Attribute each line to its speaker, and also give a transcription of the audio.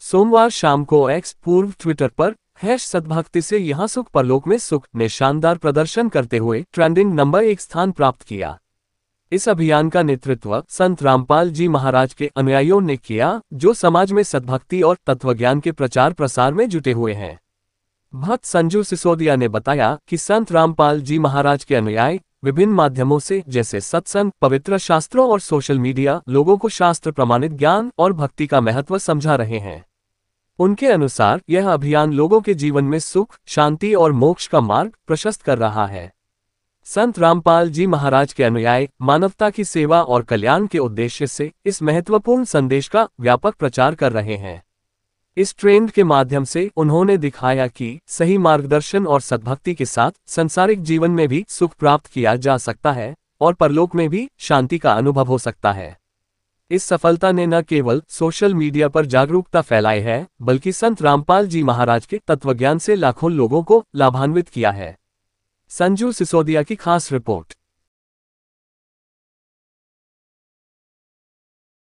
Speaker 1: सोमवार शाम को एक्स पूर्व ट्विटर पर हैश सदभक्ति से यहाँ सुख परलोक में सुख ने शानदार प्रदर्शन करते हुए ट्रेंडिंग नंबर एक स्थान प्राप्त किया इस अभियान का नेतृत्व संत रामपाल जी महाराज के अनुयायियों ने किया जो समाज में सद्भक्ति और तत्वज्ञान के प्रचार प्रसार में जुटे हुए हैं भक्त संजू सिसोदिया ने बताया कि संत रामपाल जी महाराज के अनुयायी विभिन्न माध्यमों से जैसे सत्संग पवित्र शास्त्रों और सोशल मीडिया लोगों को शास्त्र प्रमाणित ज्ञान और भक्ति का महत्व समझा रहे हैं उनके अनुसार यह अभियान लोगों के जीवन में सुख शांति और मोक्ष का मार्ग प्रशस्त कर रहा है संत रामपाल जी महाराज के अनुयायी मानवता की सेवा और कल्याण के उद्देश्य से इस महत्वपूर्ण संदेश का व्यापक प्रचार कर रहे हैं इस ट्रेंड के माध्यम से उन्होंने दिखाया कि सही मार्गदर्शन और सद्भक्ति के साथ संसारिक जीवन में भी सुख प्राप्त किया जा सकता है और परलोक में भी शांति का अनुभव हो सकता है इस सफलता ने न केवल सोशल मीडिया पर जागरूकता फैलाई है बल्कि संत रामपाल जी महाराज के तत्वज्ञान से लाखों लोगों को लाभान्वित किया है संजू सिसोदिया की खास रिपोर्ट